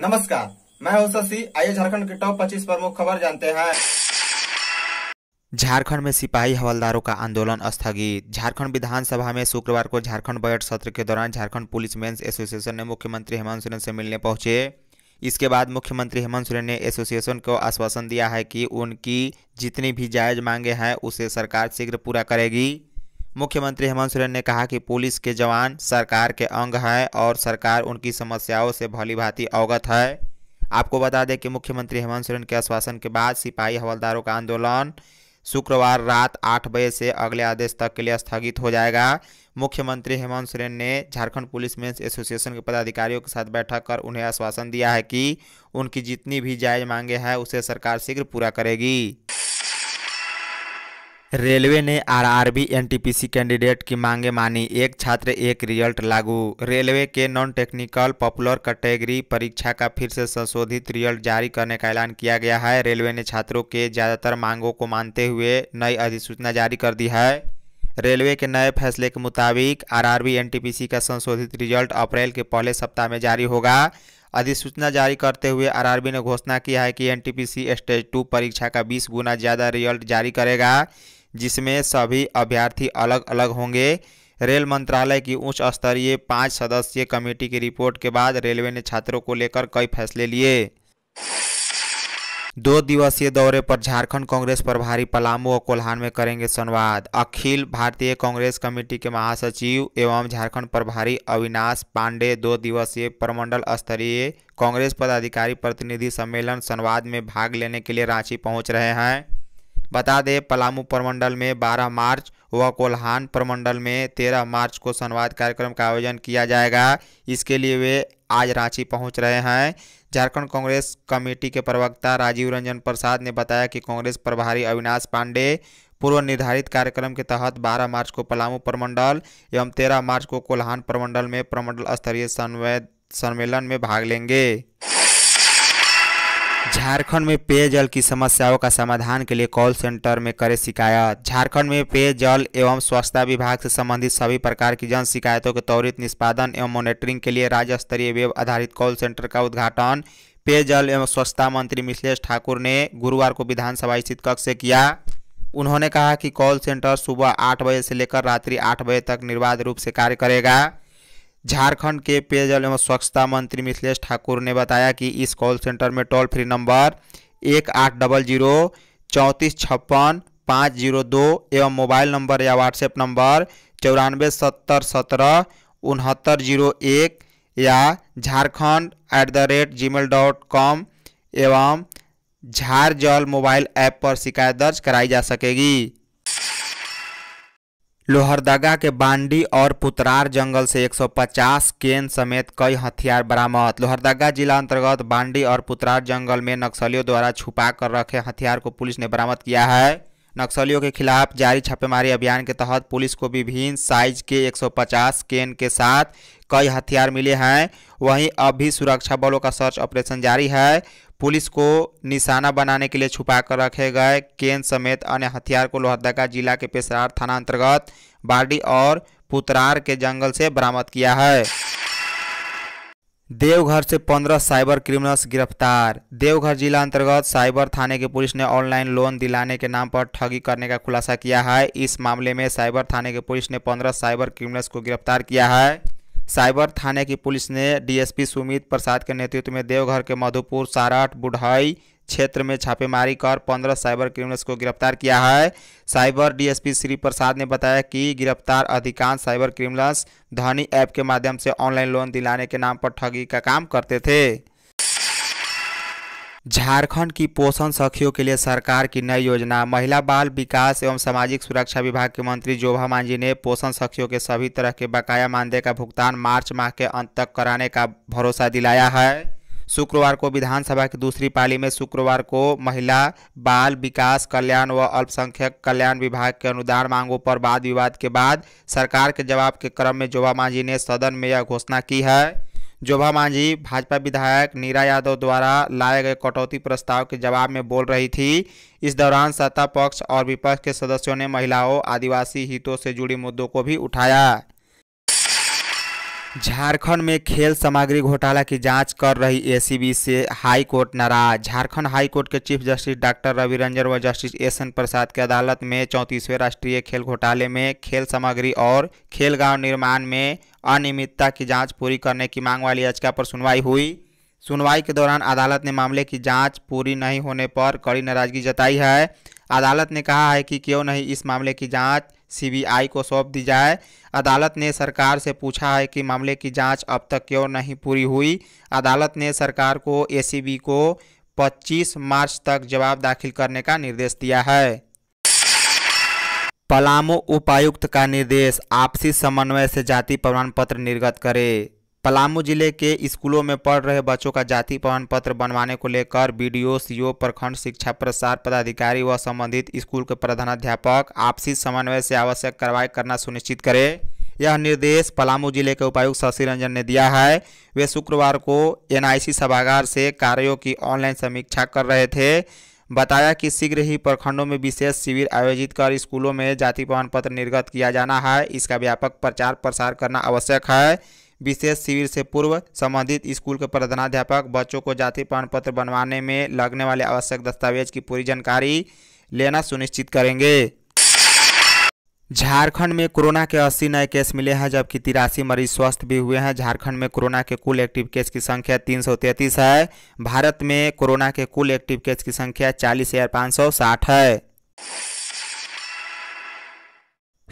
नमस्कार मैं हूं शशि आइए झारखंड के टॉप 25 प्रमुख खबर जानते हैं झारखंड में सिपाही हवलदारों का आंदोलन स्थगित झारखंड विधानसभा में शुक्रवार को झारखंड बजट सत्र के दौरान झारखंड पुलिस मेंस एसोसिएशन ने मुख्यमंत्री हेमंत सोरेन से मिलने पहुंचे इसके बाद मुख्यमंत्री हेमंत सोरेन ने एसोसिएशन को आश्वासन दिया है कि उनकी जितनी भी जायज मांगे हैं उसे सरकार शीघ्र पूरा करेगी मुख्यमंत्री हेमंत सोरेन ने कहा कि पुलिस के जवान सरकार के अंग हैं और सरकार उनकी समस्याओं से भलीभांति अवगत है आपको बता दें कि मुख्यमंत्री हेमंत सोरेन के आश्वासन के बाद सिपाही हवलदारों का आंदोलन शुक्रवार रात आठ बजे से अगले आदेश तक के लिए स्थगित हो जाएगा मुख्यमंत्री हेमंत सोरेन ने झारखंड पुलिस मेंस एसोसिएशन के पदाधिकारियों के साथ बैठक कर उन्हें आश्वासन दिया है कि उनकी जितनी भी जायज मांगे हैं उसे सरकार शीघ्र पूरा करेगी रेलवे ने आरआरबी एनटीपीसी कैंडिडेट की मांगे मानी एक छात्र एक रिजल्ट लागू रेलवे के नॉन टेक्निकल पॉपुलर कैटेगरी परीक्षा का फिर से संशोधित रिजल्ट जारी करने का ऐलान किया गया है रेलवे ने छात्रों के ज़्यादातर मांगों को मानते हुए नई अधिसूचना जारी कर दी है रेलवे के नए फैसले के मुताबिक आरआरबी एनटीपीसी का संशोधित रिजल्ट अप्रैल के पहले सप्ताह में जारी होगा अधिसूचना जारी करते हुए आरआरबी ने घोषणा की है कि एनटीपीसी स्टेज टू परीक्षा का 20 गुना ज़्यादा रिजल्ट जारी करेगा जिसमें सभी अभ्यर्थी अलग अलग होंगे रेल मंत्रालय की उच्च स्तरीय पाँच सदस्यीय कमेटी की रिपोर्ट के बाद रेलवे ने छात्रों को लेकर कई फैसले लिए दो दिवसीय दौरे पर झारखंड कांग्रेस प्रभारी पलामू और कोल्हान में करेंगे संवाद अखिल भारतीय कांग्रेस कमेटी के महासचिव एवं झारखंड प्रभारी अविनाश पांडे दो दिवसीय प्रमंडल स्तरीय कांग्रेस पदाधिकारी प्रतिनिधि सम्मेलन संवाद में भाग लेने के लिए रांची पहुंच रहे हैं बता दें पलामू प्रमंडल में 12 मार्च व कोल्हान प्रमंडल में 13 मार्च को संवाद कार्यक्रम का आयोजन किया जाएगा इसके लिए वे आज रांची पहुंच रहे हैं झारखंड कांग्रेस कमेटी के प्रवक्ता राजीव रंजन प्रसाद ने बताया कि कांग्रेस प्रभारी अविनाश पांडे पूर्व निर्धारित कार्यक्रम के तहत 12 मार्च को पलामू प्रमंडल एवं 13 मार्च को कोल्हान प्रमंडल में प्रमंडल स्तरीय सम्मेलन में भाग लेंगे झारखंड में पेयजल की समस्याओं का समाधान के लिए कॉल सेंटर में करे शिकायत झारखंड में पेयजल एवं स्वच्छता विभाग से संबंधित सभी प्रकार की जन शिकायतों के त्वरित निष्पादन एवं मॉनिटरिंग के लिए राज्य स्तरीय वेब आधारित कॉल सेंटर का उद्घाटन पेयजल एवं स्वच्छता मंत्री मिथिलेश ठाकुर ने गुरुवार को विधानसभा स्थित कक्ष से किया उन्होंने कहा कि कॉल सेंटर सुबह आठ बजे से लेकर रात्रि आठ बजे तक निर्बाध रूप से कार्य करेगा झारखंड के पेयजल एवं स्वच्छता मंत्री मिथिलेश ठाकुर ने बताया कि इस कॉल सेंटर में टोल फ्री नंबर एक आठ डबल जीरो चौंतीस छप्पन पाँच जीरो दो एवं मोबाइल नंबर या व्हाट्सएप नंबर चौरानवे सत्तर सत्रह उनहत्तर जीरो एक या Jharkhand at the rate gmail dot com एवं झार जल मोबाइल ऐप पर शिकायत दर्ज कराई जा सकेगी लोहरदगा के बांडी और पुतरार जंगल से 150 केन समेत कई हथियार बरामद लोहरदगा जिला अंतर्गत बांडी और पुतरार जंगल में नक्सलियों द्वारा छुपा कर रखे हथियार को पुलिस ने बरामद किया है नक्सलियों के खिलाफ जारी छापेमारी अभियान के तहत पुलिस को विभिन्न साइज के 150 केन के साथ कई हथियार मिले हैं वहीं अब भी सुरक्षा बलों का सर्च ऑपरेशन जारी है पुलिस को निशाना बनाने के लिए छुपा कर रखे गए केन समेत अन्य हथियार को लोहरदगा जिला के पेशरार थाना अंतर्गत बाडी और पुतरार के जंगल से बरामद किया है देवघर से पंद्रह साइबर क्रिमिनल्स गिरफ्तार देवघर जिला अंतर्गत साइबर थाने की पुलिस ने ऑनलाइन लोन दिलाने के नाम पर ठगी करने का खुलासा किया है इस मामले में साइबर थाने की पुलिस ने पंद्रह साइबर क्रिमिनल्स को गिरफ्तार किया है साइबर थाने की पुलिस ने डीएसपी सुमित प्रसाद के नेतृत्व में देवघर के मधुपुर साराट बुढ़ई क्षेत्र में छापेमारी कर पंद्रह साइबर क्रिमिनल्स को गिरफ्तार किया है साइबर डीएसपी श्री प्रसाद ने बताया कि गिरफ्तार अधिकांश साइबर क्रिमिनल्स धनी ऐप के माध्यम से ऑनलाइन लोन दिलाने के नाम पर ठगी का काम करते थे झारखंड की पोषण सखियों के लिए सरकार की नई योजना महिला बाल विकास एवं सामाजिक सुरक्षा विभाग के मंत्री जोभा मांझी ने पोषण सखियों के सभी तरह के बकाया मानदेय का भुगतान मार्च माह के अंत तक कराने का भरोसा दिलाया है शुक्रवार को विधानसभा की दूसरी पाली में शुक्रवार को महिला बाल विकास कल्याण व अल्पसंख्यक कल्याण विभाग के अनुदान मांगों पर वाद विवाद के बाद सरकार के जवाब के क्रम में जोबा मांझी ने सदन में यह घोषणा की है जोभा मांझी भाजपा विधायक नीरा यादव द्वारा लाए गए कटौती प्रस्ताव के जवाब में बोल रही थी इस दौरान सत्ता पक्ष और विपक्ष के सदस्यों ने महिलाओं आदिवासी हितों से जुड़े मुद्दों को भी उठाया झारखंड में खेल सामग्री घोटाला की जांच कर रही एसीबी से हाई कोर्ट नाराज झारखंड हाई कोर्ट के chief justice doctor Ravi Ranjan व जस्टिस एस एन प्रसाद की अदालत में चौंतीसवें राष्ट्रीय खेल घोटाले में खेल सामग्री और खेल गांव निर्माण में अनियमितता की जांच पूरी करने की मांग वाली याचिका पर सुनवाई हुई सुनवाई के दौरान अदालत ने मामले की जाँच पूरी नहीं होने पर कड़ी नाराजगी जताई है अदालत ने कहा है कि क्यों नहीं इस मामले की जाँच सीबीआई को सौंप दी जाए अदालत ने सरकार से पूछा है कि मामले की जांच अब तक क्यों नहीं पूरी हुई अदालत ने सरकार को एसीबी को 25 मार्च तक जवाब दाखिल करने का निर्देश दिया है पलामू उपायुक्त का निर्देश आपसी समन्वय से जाति प्रमाण पत्र निर्गत करें पलामू जिले के स्कूलों में पढ़ रहे बच्चों का जाति प्रमाण पत्र बनवाने को लेकर बीडीओ सीओ प्रखंड शिक्षा प्रसार पदाधिकारी व संबंधित स्कूल के प्रधानाध्यापक आपसी समन्वय से आवश्यक कार्रवाई करना सुनिश्चित करें यह निर्देश पलामू जिले के उपायुक्त शशि रंजन ने दिया है वे शुक्रवार को एनआईसी सभागार से कार्यों की ऑनलाइन समीक्षा कर रहे थे बताया कि शीघ्र ही प्रखंडों में विशेष शिविर आयोजित कर स्कूलों में जाति प्रमाण पत्र निर्गत किया जाना है इसका व्यापक प्रचार प्रसार करना आवश्यक है विशेष शिविर से पूर्व संबंधित स्कूल के प्रधानाध्यापक बच्चों को जाति प्रमाण पत्र बनवाने में लगने वाले आवश्यक दस्तावेज की पूरी जानकारी लेना सुनिश्चित करेंगे झारखंड में कोरोना के 80 नए केस मिले हैं जबकि तिरासी मरीज स्वस्थ भी हुए हैं झारखंड में कोरोना के कुल एक्टिव केस की संख्या तीन है भारत में कोरोना के कुल एक्टिव केस की संख्या चालीस है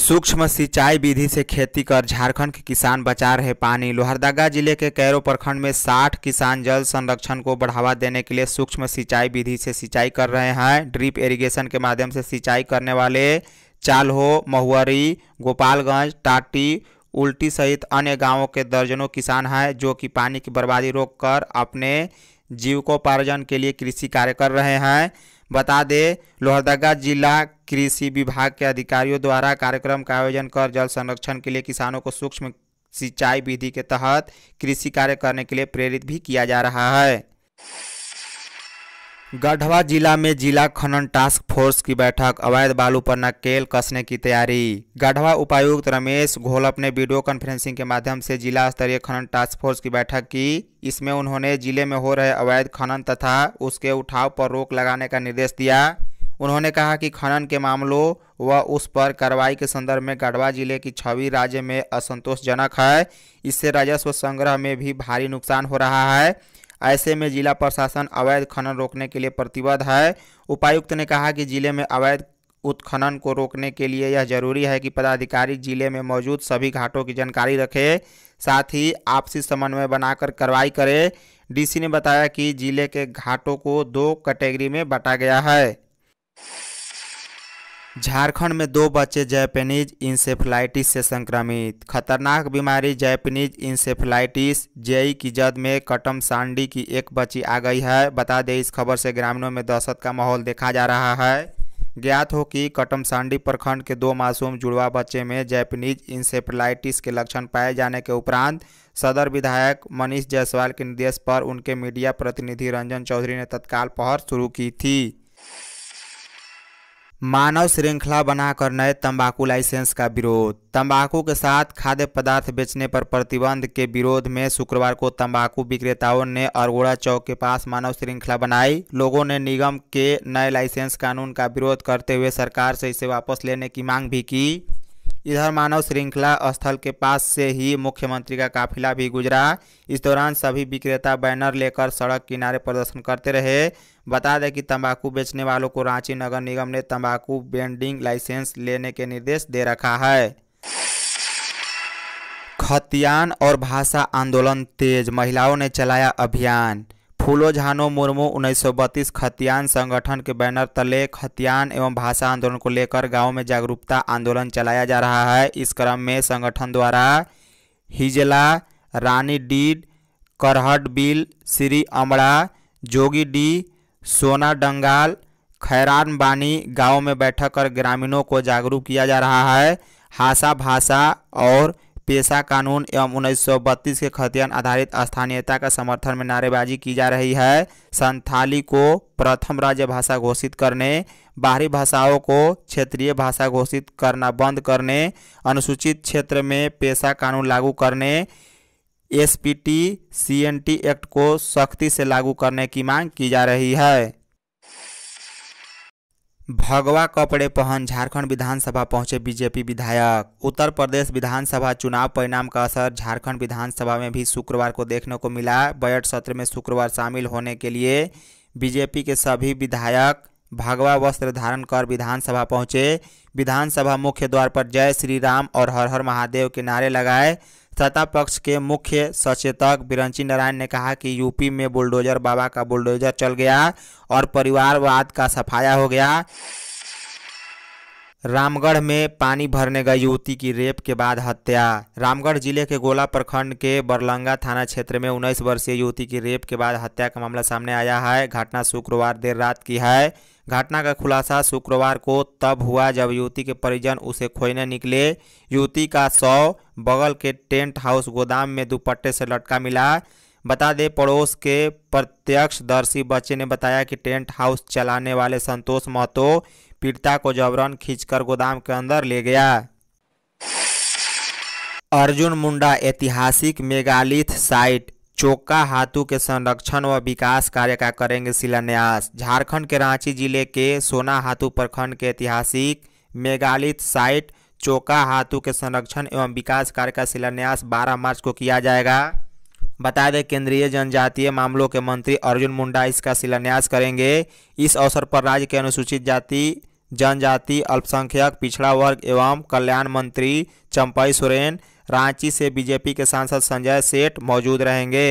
सूक्ष्म सिंचाई विधि से खेती कर झारखंड के किसान बचा रहे पानी लोहरदगा जिले के कैरो प्रखंड में 60 किसान जल संरक्षण को बढ़ावा देने के लिए सूक्ष्म सिंचाई विधि से सिंचाई कर रहे हैं ड्रिप इरिगेशन के माध्यम से सिंचाई करने वाले चालहो महुअरी गोपालगंज टाटी उल्टी सहित अन्य गांवों के दर्जनों किसान हैं जो कि पानी की बर्बादी रोककर अपने जीवकोपार्जन जीविकोपार्जन के लिए कृषि कार्य कर रहे हैं बता दें लोहरदगा जिला कृषि विभाग के अधिकारियों द्वारा कार्यक्रम का आयोजन कर जल संरक्षण के लिए किसानों को सूक्ष्म सिंचाई विधि के तहत कृषि कार्य करने के लिए प्रेरित भी किया जा रहा है गढ़वा जिला में जिला खनन टास्क फोर्स की बैठक अवैध बालू पर नकेल कसने की तैयारी गढ़वा उपायुक्त रमेश घोलप ने वीडियो कॉन्फ्रेंसिंग के माध्यम से जिला स्तरीय खनन टास्क फोर्स की बैठक की इसमें उन्होंने जिले में हो रहे अवैध खनन तथा उसके उठाव पर रोक लगाने का निर्देश दिया उन्होंने कहा कि खनन के मामलों व उस पर कार्रवाई के संदर्भ में गढ़वा जिले की छवि राज्य में असंतोषजनक है इससे राजस्व संग्रह में भी भारी नुकसान हो रहा है ऐसे में जिला प्रशासन अवैध खनन रोकने के लिए प्रतिबद्ध है उपायुक्त ने कहा कि जिले में अवैध उत्खनन को रोकने के लिए यह जरूरी है कि पदाधिकारी जिले में मौजूद सभी घाटों की जानकारी रखे साथ ही आपसी समन्वय बनाकर कार्रवाई करें डीसी ने बताया कि जिले के घाटों को दो कैटेगरी में बांटा गया है झारखंड में दो बच्चे जैपनीज इंसेफ्लाइटिस से संक्रमित खतरनाक बीमारी जैपनीज इंसेफ्लाइटिस जेई की जद में कटम सांडी की एक बच्ची आ गई है बता दें इस खबर से ग्रामीणों में दहशत का माहौल देखा जा रहा है ज्ञात हो कि कटमसांडी प्रखंड के दो मासूम जुड़वा बच्चे में जैपनीज इंसेफ्लाइटिस के लक्षण पाए जाने के उपरांत सदर विधायक मनीष जायसवाल के निर्देश पर उनके मीडिया प्रतिनिधि रंजन चौधरी ने तत्काल पहल शुरू की थी मानव श्रृंखला बनाकर नए तंबाकू लाइसेंस का विरोध तंबाकू के साथ खाद्य पदार्थ बेचने पर प्रतिबंध के विरोध में शुक्रवार को तंबाकू विक्रेताओं ने अरगोड़ा चौक के पास मानव श्रृंखला बनाई लोगों ने निगम के नए लाइसेंस कानून का विरोध करते हुए सरकार से इसे वापस लेने की मांग भी की इधर मानव श्रृंखला स्थल के पास से ही मुख्यमंत्री का काफिला भी गुजरा इस दौरान सभी विक्रेता बैनर लेकर सड़क किनारे प्रदर्शन करते रहे बता दें कि तंबाकू बेचने वालों को रांची नगर निगम ने तंबाकू बेंडिंग लाइसेंस लेने के निर्देश दे रखा है खतियान और भाषा आंदोलन तेज महिलाओं ने चलाया अभियान फूलो झानो मुर्मू उन्नीस खतियान संगठन के बैनर तले खतियान एवं भाषा आंदोलन को लेकर गांव में जागरूकता आंदोलन चलाया जा रहा है इस क्रम में संगठन द्वारा हिजला रानी डीड करहट बिल श्री अमड़ा जोगी डी सोना डंगाल खैरान बानी गांव में बैठक कर ग्रामीणों को जागरूक किया जा रहा है हासा भाषा और पेशा कानून एवं उन्नीस के खतियान आधारित स्थानीयता का समर्थन में नारेबाजी की जा रही है संथाली को प्रथम राज्य भाषा घोषित करने बाहरी भाषाओं को क्षेत्रीय भाषा घोषित करना बंद करने अनुसूचित क्षेत्र में पेशा कानून लागू करने S P T C N T act को सख्ती से लागू करने की मांग की जा रही है भगवा कपड़े पहन झारखंड विधानसभा पहुंचे बीजेपी विधायक उत्तर प्रदेश विधानसभा चुनाव परिणाम का असर झारखंड विधानसभा में भी शुक्रवार को देखने को मिला बजट सत्र में शुक्रवार शामिल होने के लिए बीजेपी के सभी विधायक भगवा वस्त्र धारण कर विधानसभा पहुंचे विधानसभा मुख्य द्वार पर जय श्री राम और हर हर महादेव के नारे लगाए सत्ता पक्ष के मुख्य सचेतक बिरंची नारायण ने कहा कि यूपी में बुलडोजर बाबा का बुलडोजर चल गया और परिवारवाद का सफाया हो गया रामगढ़ में पानी भरने गई युवती की रेप के बाद हत्या रामगढ़ जिले के गोला प्रखंड के बरलंगा थाना क्षेत्र में उन्नीस वर्षीय युवती की रेप के बाद हत्या का मामला सामने आया है घटना शुक्रवार देर रात की है घटना का खुलासा शुक्रवार को तब हुआ जब युवती के परिजन उसे खोजने निकले युवती का शव बगल के टेंट हाउस गोदाम में दुपट्टे से लटका मिला बता दें पड़ोस के प्रत्यक्षदर्शी बच्चे ने बताया कि टेंट हाउस चलाने वाले संतोष महतो पीड़िता को जबरन खींचकर गोदाम के अंदर ले गया अर्जुन मुंडा ऐतिहासिक मेगालिथ साइट चोका हाथू के संरक्षण व विकास कार्य का करेंगे शिलान्यास झारखंड के रांची जिले के सोना हाथू प्रखंड के ऐतिहासिक मेगालिथ साइट चोका हाथू के संरक्षण एवं विकास कार्य का शिलान्यास 12 मार्च को किया जाएगा बता दें केंद्रीय जनजातीय मामलों के मंत्री अर्जुन मुंडा इसका शिलान्यास करेंगे इस अवसर पर राज्य के अनुसूचित जाति जनजाति अल्पसंख्यक पिछड़ा वर्ग एवं कल्याण मंत्री चंपई सोरेन रांची से बीजेपी के सांसद संजय सेठ मौजूद रहेंगे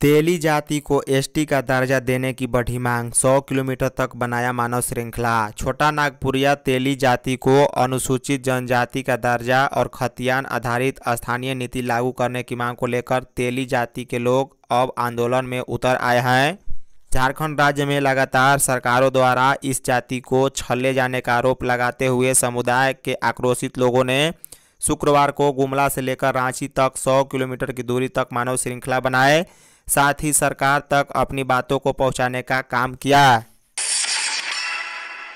तेली जाति को एसटी का दर्जा देने की बढ़ी मांग 100 किलोमीटर तक बनाया मानव श्रृंखला छोटा नागपुरिया तेली जाति को अनुसूचित जनजाति का दर्जा और खतियान आधारित स्थानीय नीति लागू करने की मांग को लेकर तेली जाति के लोग अब आंदोलन में उतर आए हैं झारखंड राज्य में लगातार सरकारों द्वारा इस जाति को छले जाने का आरोप लगाते हुए समुदाय के आक्रोशित लोगों ने शुक्रवार को गुमला से लेकर रांची तक 100 किलोमीटर की दूरी तक मानव श्रृंखला बनाए साथ ही सरकार तक अपनी बातों को पहुंचाने का काम किया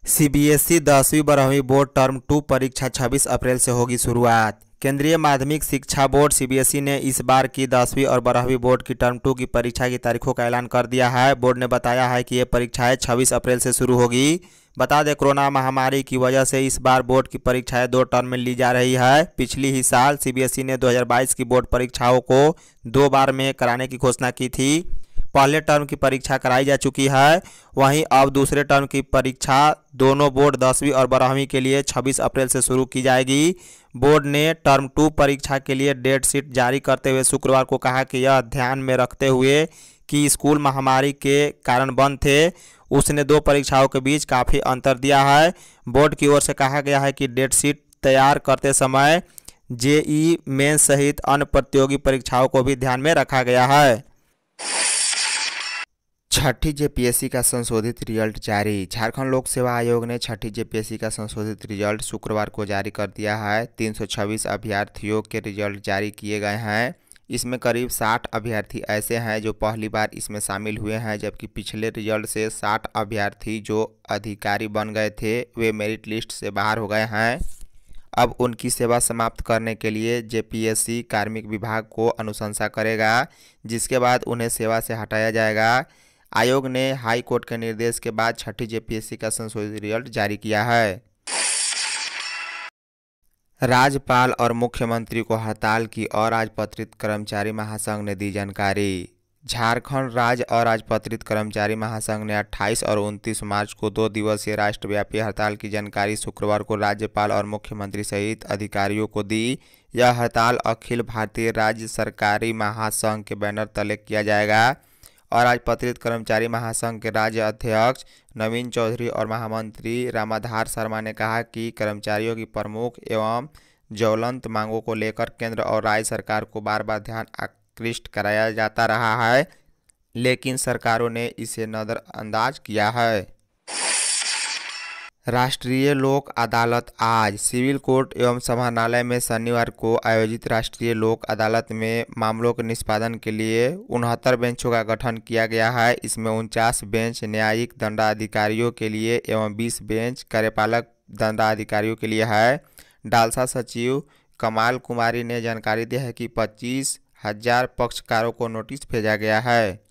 सीबीएसई दसवीं बारहवीं बोर्ड टर्म टू परीक्षा 26 अप्रैल से होगी शुरुआत केंद्रीय माध्यमिक शिक्षा बोर्ड सीबीएसई ने इस बार की दसवीं और बारहवीं बोर्ड की टर्म टू की परीक्षा की तारीखों का ऐलान कर दिया है बोर्ड ने बताया है कि ये परीक्षाएं छब्बीस अप्रैल से शुरू होगी बता दें कोरोना महामारी की वजह से इस बार बोर्ड की परीक्षाएं दो टर्म में ली जा रही है पिछली ही साल सीबीएसई ने 2022 की बोर्ड परीक्षाओं को दो बार में कराने की घोषणा की थी पहले टर्म की परीक्षा कराई जा चुकी है वहीं अब दूसरे टर्म की परीक्षा दोनों बोर्ड दसवीं और बारहवीं के लिए 26 अप्रैल से शुरू की जाएगी बोर्ड ने टर्म टू परीक्षा के लिए डेट शीट जारी करते हुए शुक्रवार को कहा कि यह ध्यान में रखते हुए कि स्कूल महामारी के कारण बंद थे उसने दो परीक्षाओं के बीच काफ़ी अंतर दिया है बोर्ड की ओर से कहा गया है कि डेट शीट तैयार करते समय जेई मेन सहित अन्य प्रतियोगी परीक्षाओं को भी ध्यान में रखा गया है छठी जेपीएससी का संशोधित रिजल्ट जारी झारखंड लोक सेवा आयोग ने छठी जेपीएससी का संशोधित रिजल्ट शुक्रवार को जारी कर दिया है 326 अभ्यर्थियों के रिजल्ट जारी किए गए हैं इसमें करीब 60 अभ्यर्थी ऐसे हैं जो पहली बार इसमें शामिल हुए हैं जबकि पिछले रिजल्ट से 60 अभ्यर्थी जो अधिकारी बन गए थे वे मेरिट लिस्ट से बाहर हो गए हैं अब उनकी सेवा समाप्त करने के लिए जेपीएससी कार्मिक विभाग को अनुशंसा करेगा जिसके बाद उन्हें सेवा से हटाया जाएगा आयोग ने हाई कोर्ट के निर्देश के बाद छठी जेपीएससी का संशोधित रिजल्ट जारी किया है राज्यपाल और मुख्यमंत्री को हड़ताल की और राजपत्रित कर्मचारी महासंघ ने दी जानकारी झारखंड राज्य और राजपत्रित कर्मचारी महासंघ ने 28 और 29 मार्च को दो दिवसीय राष्ट्रव्यापी हड़ताल की जानकारी शुक्रवार को राज्यपाल और मुख्यमंत्री सहित अधिकारियों को दी यह हड़ताल अखिल भारतीय राज्य सरकारी महासंघ के बैनर तले किया जाएगा अराजपत्रित कर्मचारी महासंघ के राज्य अध्यक्ष नवीन चौधरी और महामंत्री रामाधार शर्मा ने कहा कि कर्मचारियों की प्रमुख एवं ज्वलंत मांगों को लेकर केंद्र और राज्य सरकार को बार बार ध्यान आकृष्ट कराया जाता रहा है लेकिन सरकारों ने इसे नज़रअंदाज किया है राष्ट्रीय लोक अदालत आज सिविल कोर्ट एवं समाहरणालय में शनिवार को आयोजित राष्ट्रीय लोक अदालत में मामलों के निष्पादन के लिए उनहत्तर बेंचों का गठन किया गया है इसमें उनचास बेंच न्यायिक दंडाधिकारियों के लिए एवं 20 बेंच कार्यपालक दंडाधिकारियों के लिए है डालसा सचिव कमाल कुमारी ने जानकारी दी है कि पच्चीस हजार पक्षकारों को नोटिस भेजा गया है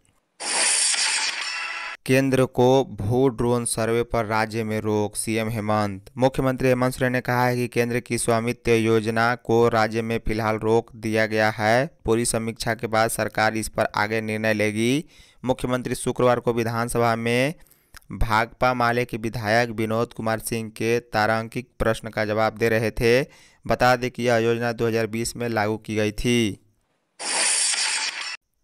केंद्र को भू ड्रोन सर्वे पर राज्य में रोक सीएम हेमंत मुख्यमंत्री हेमंत सोरेन ने कहा है कि केंद्र की स्वामित्व योजना को राज्य में फिलहाल रोक दिया गया है पूरी समीक्षा के बाद सरकार इस पर आगे निर्णय लेगी मुख्यमंत्री शुक्रवार को विधानसभा में भाकपा माले के विधायक विनोद कुमार सिंह के तारांकिक प्रश्न का जवाब दे रहे थे बता दें कि यह योजना दो में लागू की गई थी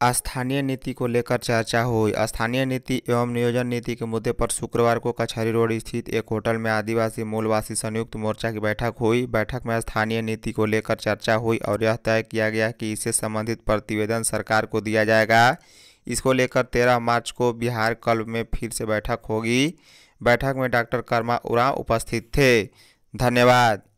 स्थानीय नीति को लेकर चर्चा हुई स्थानीय नीति एवं नियोजन नीति के मुद्दे पर शुक्रवार को कचहरी रोड स्थित एक होटल में आदिवासी मूलवासी संयुक्त मोर्चा की बैठक हुई बैठक में स्थानीय नीति को लेकर चर्चा हुई और यह तय किया गया कि इससे संबंधित प्रतिवेदन सरकार को दिया जाएगा इसको लेकर तेरह मार्च को बिहार क्लब में फिर से बैठक होगी बैठक में डॉक्टर कर्मा उरा उपस्थित थे धन्यवाद